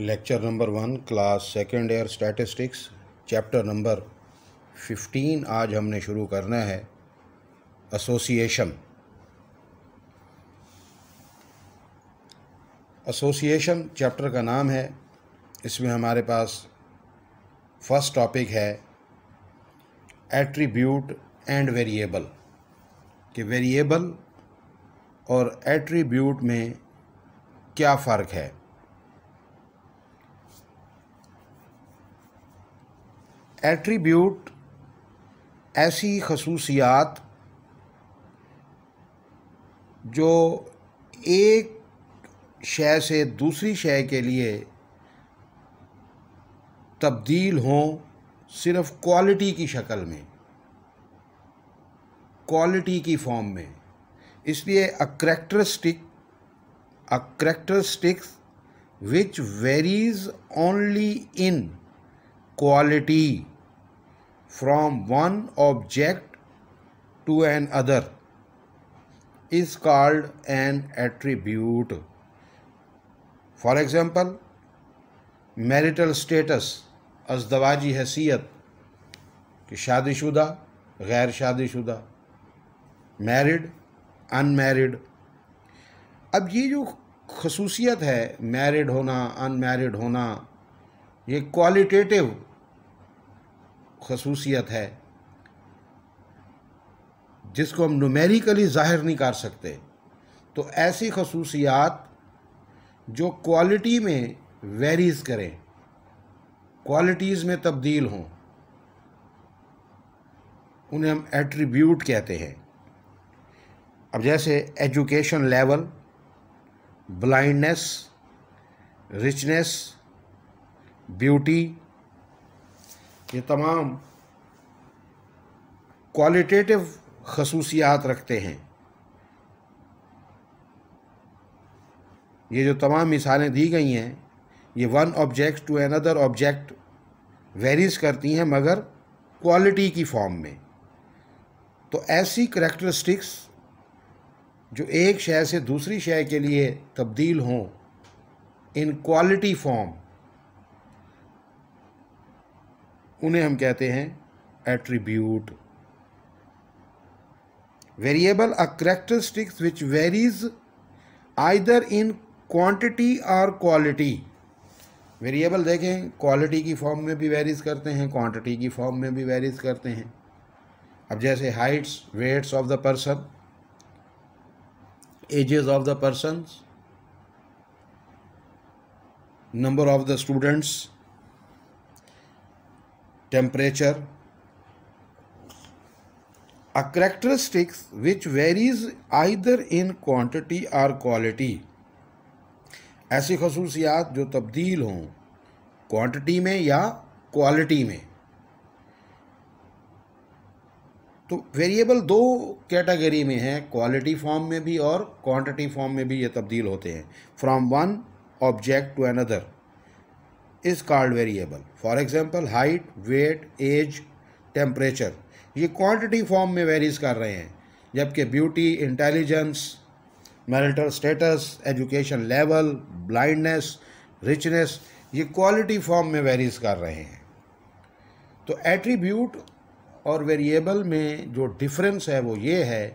lecture number one class second year statistics chapter number fifteen आज हमने शुरू करना है एसोसिएशन एसोसिएशन चैप्टर का नाम है इसमें हमारे पास फर्स्ट टॉपिक है एट्रीब्यूट एंड वेरिएबल कि वेरिएबल और एट्रीब्यूट में क्या फ़र्क है एट्रीब्यूट ऐसी खसूसियात जो एक शय से दूसरी शय के लिए तब्दील हों सिर्फ क्वालिटी की शक्ल में क्वालिटी की फॉर्म में इसलिए uh characteristic uh characteristics which varies only in quality from one object to an other is called an attribute for example marital status अजदवाजी हैसियत कि शादीशुदा गैर शादीशुदा married unmarried ab ye jo khususiyat hai married hona unmarried hona ये qualitative खसूसियत है जिसको हम नुमेरिकली ज़ाहिर नहीं कर सकते तो ऐसी खसूसियात जो क्वालिटी में वेरीज़ करें क्वालिटीज़ में तब्दील हों उन्हें हम एट्रीब्यूट कहते हैं अब जैसे education level blindness richness beauty ये तमाम क्वालिटेटिव खसूसियात रखते हैं ये जो तमाम मिसालें दी गई हैं ये one object to another object varies करती हैं मगर क्वालिटी की फॉर्म में तो ऐसी करेक्टरिस्टिक्स जो एक शय से दूसरी शय के लिए तब्दील हों इन क्वालिटी फॉर्म उन्हें हम कहते हैं attribute variable a characteristics which varies either in quantity और क्वालिटी वेरिएबल देखें क्वालिटी की फॉर्म में भी वेरीज करते हैं क्वांटिटी की फॉर्म में भी वेरीज करते हैं अब जैसे heights weights of the person ages of the person number of the students temperature a characteristics which varies either in quantity or quality ऐसी खसूसियात जो तब्दील हों क्वांटिटी में या क्वालिटी में तो वेरिएबल दो कैटेगरी में हैं क्वालिटी फॉर्म में भी और क्वांटिटी फॉर्म में भी ये तब्दील होते हैं from one object to another is called variable for example height weight age temperature ये क्वांटिटी फॉर्म में वेरीज कर रहे हैं जबकि beauty intelligence marital status education level blindness richness ये क्वालिटी फॉर्म में वेरीज कर रहे हैं तो एट्रीब्यूट और वेरिएबल में जो डिफरेंस है वो ये है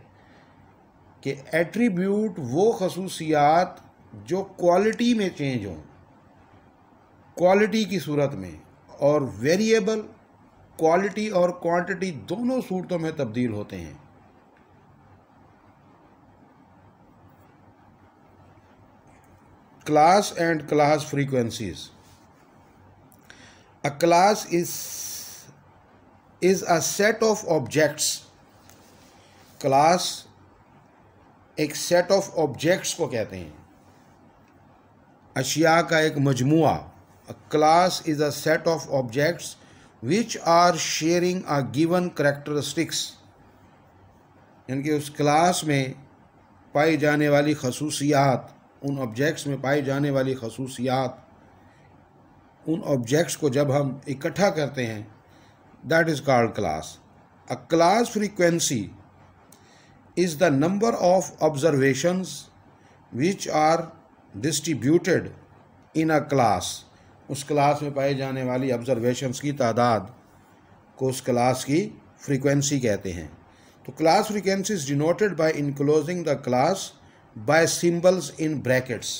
कि एट्रीब्यूट वो खसूसियात जो क्वालिटी में चेंज हों क्वालिटी की सूरत में और वेरिएबल क्वालिटी और क्वांटिटी दोनों सूरतों में तब्दील होते हैं class and class frequencies a class is is a set of objects class एक सेट ऑफ ऑब्जेक्ट्स को कहते हैं अशिया का एक मजमुआ class is a set of objects which are sharing a given characteristics यानी कि उस क्लास में पाई जाने वाली खसूसियात उन ऑब्जेक्ट्स में पाई जाने वाली खसूसियात उन ऑब्जेक्ट्स को जब हम इकट्ठा करते हैं that is called class a class frequency is the number of observations which are distributed in a class उस क्लास में पाए जाने वाली ऑब्जर्वेशंस की तादाद को उस क्लास की फ्रीक्वेंसी कहते हैं तो class frequency is denoted by enclosing the class by symbols in brackets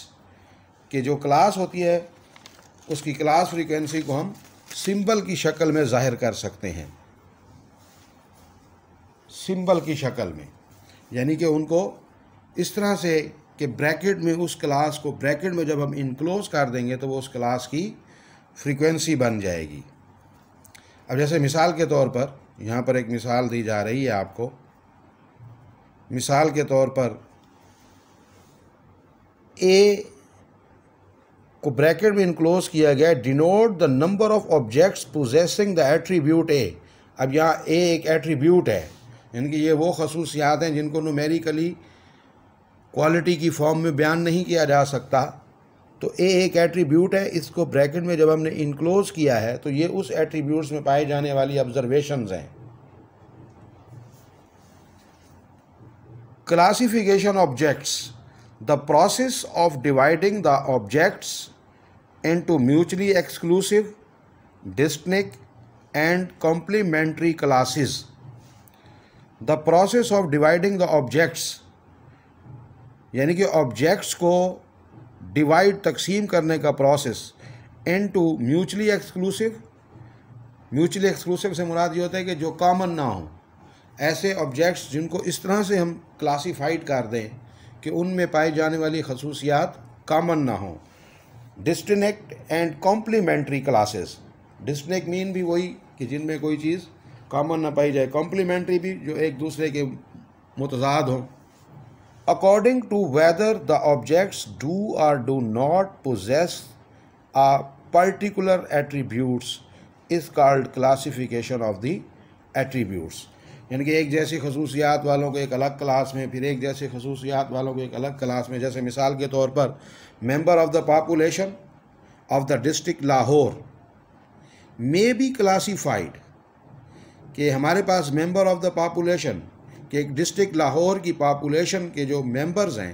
कि जो क्लास होती है उसकी क्लास फ्रीक्वेंसी को हम सिंबल की शक्ल में ज़ाहिर कर सकते हैं सिंबल की शक्ल में यानी कि उनको इस तरह से कि ब्रैकेट में उस क्लास को ब्रैकेट में जब हम इनक्लोज कर देंगे तो वो उस क्लास की फ्रीक्वेंसी बन जाएगी अब जैसे मिसाल के तौर पर यहाँ पर एक मिसाल दी जा रही है आपको मिसाल के तौर पर ए को ब्रैकेट में इनक्लोज किया गया denote the number of objects possessing the attribute A अब यहाँ ए एक एट्रीब्यूट है यानी कि ये वो खसूसियात हैं जिनको नुमेरिकली क्वालिटी की फॉर्म में बयान नहीं किया जा सकता तो ए एक एट्रीब्यूट है इसको ब्रैकेट में जब हमने इनक्लोज किया है तो ये उस एट्रीब्यूट्स में पाए जाने वाली ऑब्जर्वेशंस हैं classification objects the process of dividing the objects to mutually exclusive distinct and complementary classes the process of dividing the objects यानी कि ऑब्जेक्ट्स को डिवाइड तकसीम करने का process into mutually exclusive mutually exclusive से मुराद ये होता है कि जो कॉमन ना हो ऐसे ऑब्जेक्ट्स जिनको इस तरह से हम क्लासिफाइड कर दें कि उनमें पाई जाने वाली खसूसियात कामन ना हों distinct and complementary classes distinct mean भी वही कि जिनमें कोई चीज़ कामन ना पाई जाए कॉम्प्लीमेंट्री भी जो एक दूसरे के मुतजाद हों according to whether the objects do or do not possess a particular attributes is called classification of the attributes यानी कि एक जैसी खसूसियात वालों को एक अलग क्लास में फिर एक जैसी खसूसियात वालों को एक अलग क्लास में जैसे मिसाल के तौर पर member of the population of the district Lahore may be classified कि हमारे पास मेंबर ऑफ द पापुलेशन कि एक डिस्ट्रिक्ट लाहौर की पापुलेशन के जो मेंबर्स हैं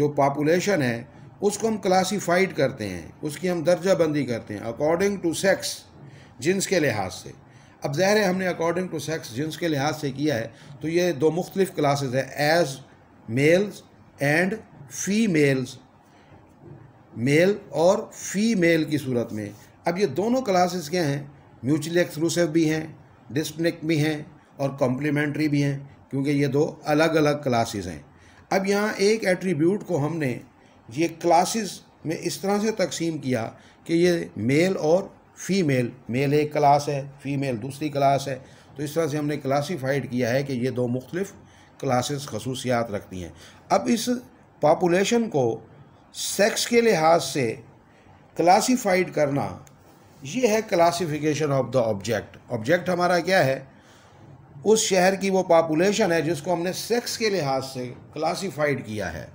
जो पापुलेशन है उसको हम क्लासिफाइड करते हैं उसकी हम दर्जा बंदी करते हैं अकॉर्डिंग टू सेक्स जिन्स के लिहाज से अब ज़ाहिर हमने अकॉर्डिंग टू सेक्स जिन्स के लिहाज से किया है तो ये दो मुख्तलिफ़ क्लासेज है as males and females male और फीमेल की सूरत में अब ये दोनों क्लासेस क्या हैं म्यूचुअली एक्सक्लूसिव भी हैं डिस्टनिक भी हैं और कॉम्प्लीमेंट्री भी हैं क्योंकि ये दो अलग अलग क्लासेस हैं अब यहाँ एक एट्रीब्यूट को हमने ये क्लासेस में इस तरह से तकसीम किया कि ये मेल और फीमेल मेल एक क्लास है फीमेल दूसरी क्लास है तो इस तरह से हमने क्लासीफाइड किया है कि ये दो मुख्तलिफ़ क्लासेस खसूसियात रखती हैं अब इस पापुलेशन को सेक्स के लिहाज से क्लासिफाइड करना ये है classification of the object object हमारा क्या है उस शहर की वो पापुलेशन है जिसको हमने सेक्स के लिहाज से क्लासिफाइड किया है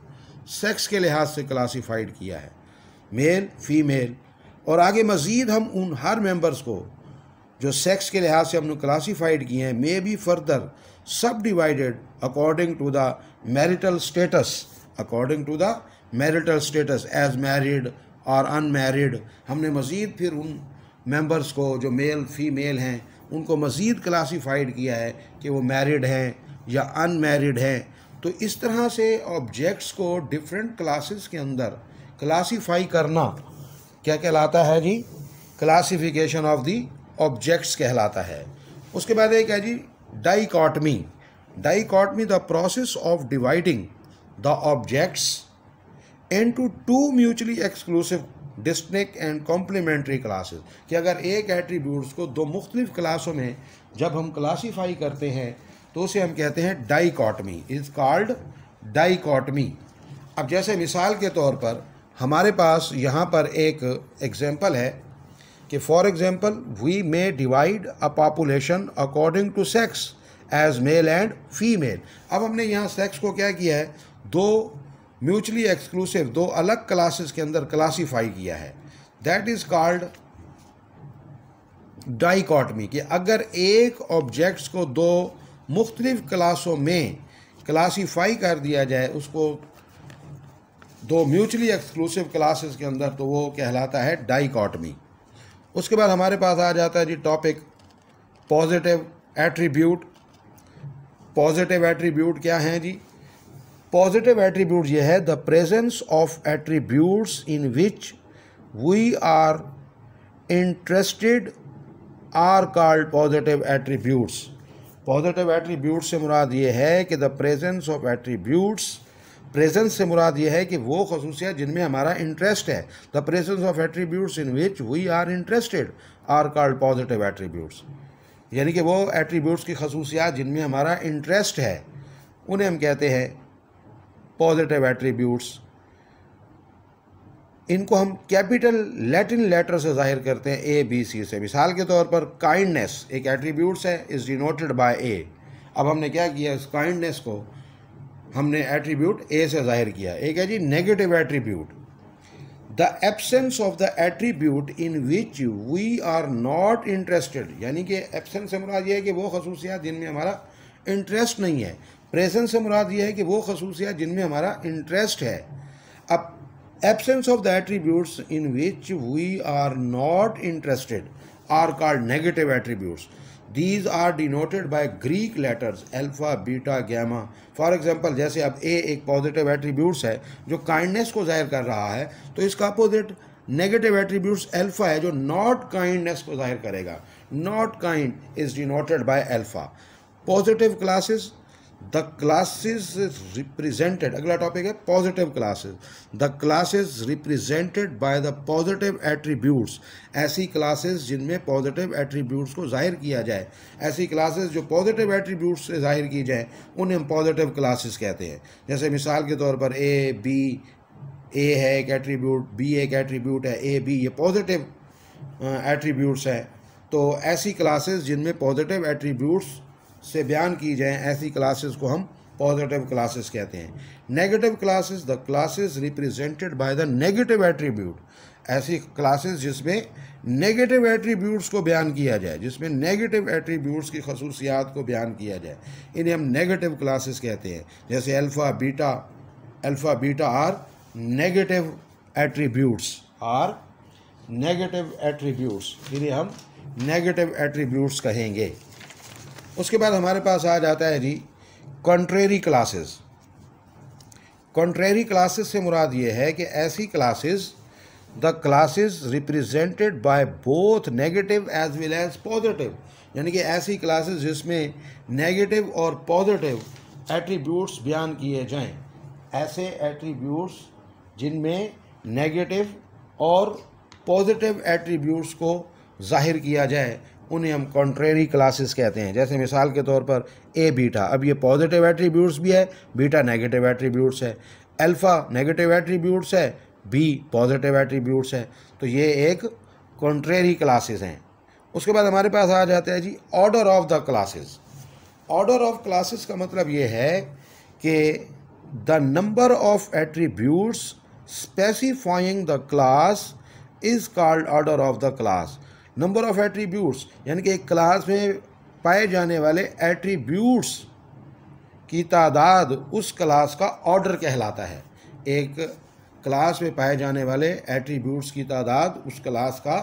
सेक्स के लिहाज से क्लासिफाइड किया है मेल फीमेल और आगे मज़ीद हम उन हर मेंबर्स को जो सेक्स के लिहाज से हमने क्लासिफाइड किए हैं may be further subdivided according to the marital status according to the marital status as married और अनमैरिड हमने मज़ीद फिर उन मेंबर्स को जो मेल फीमेल हैं उनको मज़ीद क्लासीफाइड किया है कि वो मैरिड हैं या अनमैरिड हैं तो इस तरह से ऑब्जेक्ट्स को डिफरेंट क्लासेस के अंदर क्लासीफाई करना क्या कहलाता है जी क्लासिफिकेशन ऑफ दी ऑब्जेक्ट्स कहलाता है उसके बाद एक है जी dichotomy dichotomy the process of dividing the objects into two mutually exclusive distinct and complementary classes कि अगर एक एट्रीब्यूट्स को दो मुख्तलिफ क्लासों में जब हम क्लासीफाई करते हैं तो उसे हम कहते हैं डाइकॉटमी इज़ कॉल्ड डाइकॉटमी अब जैसे मिसाल के तौर पर हमारे पास यहाँ पर एक एग्ज़ाम्पल है कि for example we may divide a population according to sex as male and female अब हमने यहाँ सेक्स को क्या किया है दो म्यूचुअली एक्सक्लूसिव दो अलग क्लासेस के अंदर क्लासीफाई किया है दैट इज़ कॉल्ड डाइकॉटमी कि अगर एक ऑब्जेक्ट्स को दो मुख्तलिफ क्लासों में क्लासीफाई कर दिया जाए उसको दो म्यूचुअली एक्सक्लूसिव क्लासेस के अंदर तो वो कहलाता है डाइकॉटमी उसके बाद हमारे पास आ जाता है जी topic positive attribute positive attribute क्या हैं जी पॉजिटिव एट्रीब्यूट ये है the presence of attributes in which we are interested are called positive attributes positive attribute से मुराद ये है कि the presence of attributes presence से मुराद ये है कि वो खसूसियात जिनमें हमारा इंटरेस्ट है the presence of attributes in which we are interested are called positive attributes यानी कि वो एट्रीब्यूट्स की खसूसियात जिनमें हमारा इंटरेस्ट है उन्हें हम कहते हैं पॉजिटिव एट्रीब्यूट्स इनको हम कैपिटल लैटिन लेटर से जाहिर करते हैं ए बी सी से मिसाल के तौर पर काइंडनेस एक एट्रीब्यूट्स है इज़ डिनोटेड बाय ए अब हमने क्या किया इस काइंडनेस को हमने एट्रीब्यूट ए से जाहिर किया एक है जी negative attribute the absence of the attribute in which we are not interested यानी कि एबसेंस से मुराद ये है कि वो खसूसियात जिनमें हमारा इंटरेस्ट नहीं है प्रेजेंस से मुराद ये है कि वो खसूसियात जिनमें हमारा इंटरेस्ट है अब absence of the attributes in which we are not interested are called negative attributes these are denoted by Greek letters alpha beta gamma for example जैसे अब ए एक पॉजिटिव एट्रीब्यूट्स है जो काइंडनेस को जाहिर कर रहा है तो इसका अपोजिट नेगेटिव एट्रीब्यूट्स एल्फा है जो नॉट काइंडनेस को जाहिर करेगा not kind is denoted by alpha positive classes the classes represented अगला टॉपिक है positive classes the classes represented by the positive attributes ऐसी क्लासेज जिनमें पॉजिटिव एट्रीब्यूट्स को जाहिर किया जाए ऐसी क्लासेज जो पॉजिटिव एट्रीब्यूट्स से जाहिर की जाए उन्हें पॉजिटिव क्लासेज कहते हैं जैसे मिसाल के तौर पर ए बी ए है एक एट्रीब्यूट बी एक एट्रीब्यूट है ए बी ये पॉजिटिव एट्रीब्यूट्स हैं तो ऐसी क्लासेज जिनमें पॉजिटिव एट्रीब्यूट्स से बयान की जाए ऐसी क्लासेस को हम पॉजिटिव क्लासेस कहते हैं negative classes the classes represented by the negative attribute ऐसी क्लासेस जिसमें नेगेटिव एट्रीब्यूट्स को बयान किया जाए जिसमें नेगेटिव एट्रीब्यूट्स की खसूसियात को बयान किया जाए इन्हें हम नेगेटिव क्लासेस कहते हैं जैसे alpha beta alpha beta are negative attributes are negative attributes इन्हें हम नेगेटिव एट्रीब्यूट्स कहेंगे उसके बाद हमारे पास आ जाता है जी कंट्रेरी क्लासेस कंट्रेरी क्लासेस से मुराद ये है कि ऐसी classes the classes represented by both negative as well as positive यानी कि ऐसी क्लासेस जिसमें नेगेटिव और पॉजिटिव एट्रीब्यूट्स बयान किए जाएं ऐसे एट्रीब्यूट्स जिनमें नेगेटिव और पॉजिटिव एट्रीब्यूट्स को जाहिर किया जाए उन्हें हम कॉन्ट्रेरी क्लासेस कहते हैं जैसे मिसाल के तौर पर ए बीटा अब ये पॉजिटिव एट्रीब्यूट्स भी है बीटा नेगेटिव एट्रीब्यूट्स है अल्फ़ा नेगेटिव एट्रीब्यूट्स है बी पॉजिटिव एट्रीब्यूट्स है तो ये एक कॉन्ट्रेरी क्लासेस हैं उसके बाद हमारे पास आ जाते हैं जी order of the classes order of classes का मतलब ये है कि the number of attributes specifying the class is called order of the class number of attributes यानी कि एक क्लास में पाए जाने वाले एट्रीब्यूट्स की तादाद उस क्लास का ऑर्डर कहलाता है एक क्लास में पाए जाने वाले एट्रीब्यूट्स की तादाद उस क्लास का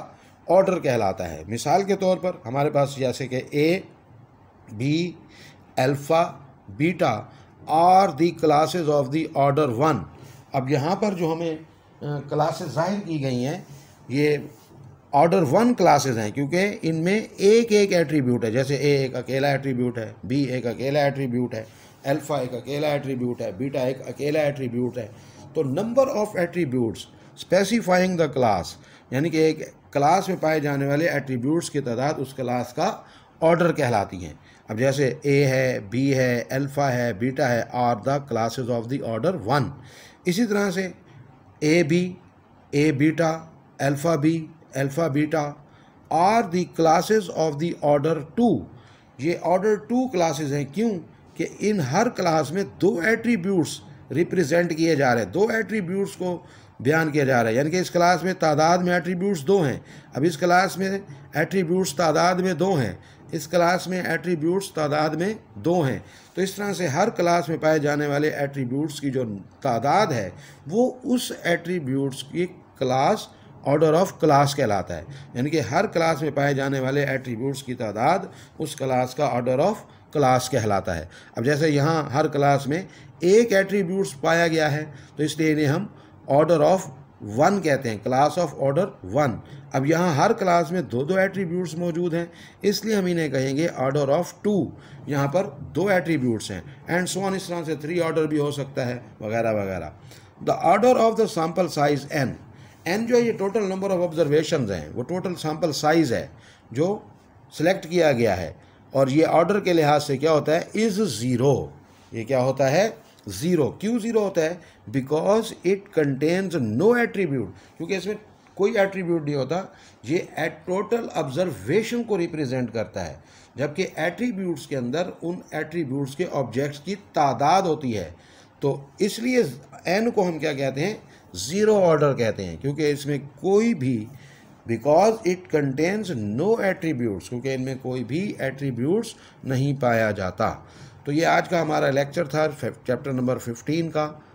ऑर्डर कहलाता है मिसाल के तौर पर हमारे पास जैसे कि A B alpha beta are the classes of the order one अब यहाँ पर जो हमें क्लासेस ज़ाहिर की गई हैं ये ऑर्डर वन क्लासेस हैं क्योंकि इनमें एक एक एट्रीब्यूट है जैसे ए एक अकेला एट्रीब्यूट है बी एक अकेला एट्रीब्यूट है अल्फ़ा एक अकेला एट्रीब्यूट है बीटा एक अकेला एट्रीब्यूट है तो number of attributes specifying the class यानी कि एक क्लास में पाए जाने वाले एट्रीब्यूट्स की तादाद उस क्लास का ऑर्डर कहलाती हैं अब जैसे ए है बी है अल्फ़ा है बीटा है are the classes of the order one इसी तरह से A B A beta alpha B alpha beta are the classes of the order two ये order टू classes हैं क्यों कि इन हर क्लास में दो attributes रिप्रेजेंट किए जा रहे हैं दो एट्रीब्यूट्स को बयान किया जा रहा है यानी कि इस क्लास में तादाद में एट्रीब्यूट्स दो हैं अब इस क्लास में एट्रीब्यूट्स तादाद में दो हैं इस क्लास में एट्रीब्यूट्स तादाद में दो हैं तो इस तरह से हर क्लास में पाए जाने वाले एट्रीब्यूट्स की जो तादाद है वो उस एट्रीब्यूट्स की क्लास ऑर्डर ऑफ क्लास कहलाता है यानी कि हर क्लास में पाए जाने वाले एट्रीब्यूट्स की तादाद उस क्लास का ऑर्डर ऑफ क्लास कहलाता है अब जैसे यहाँ हर क्लास में एक एट्रीब्यूट्स पाया गया है तो इसलिए इन्हें हम ऑर्डर ऑफ वन कहते हैं क्लास ऑफ ऑर्डर वन अब यहाँ हर क्लास में दो दो एट्रीब्यूट्स मौजूद हैं इसलिए हम इन्हें कहेंगे ऑर्डर ऑफ टू यहाँ पर दो एट्रीब्यूट्स हैं एंड सोन इस तरह से थ्री ऑर्डर भी हो सकता है वगैरह वगैरह the order of the sample size N N जो है ये टोटल नंबर ऑफ ऑब्जर्वेशन हैं वो टोटल सैम्पल साइज़ है जो सिलेक्ट किया गया है और ये ऑर्डर के लिहाज से क्या होता है इज़ ज़ीरो ये क्या होता है ज़ीरो क्यों ज़ीरो होता है because it contains no attribute क्योंकि इसमें कोई एट्रीब्यूट नहीं होता ये एट टोटल ऑब्जर्वेशन को रिप्रेजेंट करता है जबकि एट्रीब्यूट्स के अंदर उन एट्रीब्यूट्स के ऑब्जेक्ट्स की तादाद होती है तो इसलिए एन को हम क्या कहते हैं ज़ीरो ऑर्डर कहते हैं क्योंकि इसमें कोई भी because it contains no attributes क्योंकि इनमें कोई भी एट्रीब्यूट्स नहीं पाया जाता तो ये आज का हमारा लेक्चर था चैप्टर नंबर फिफ्टीन का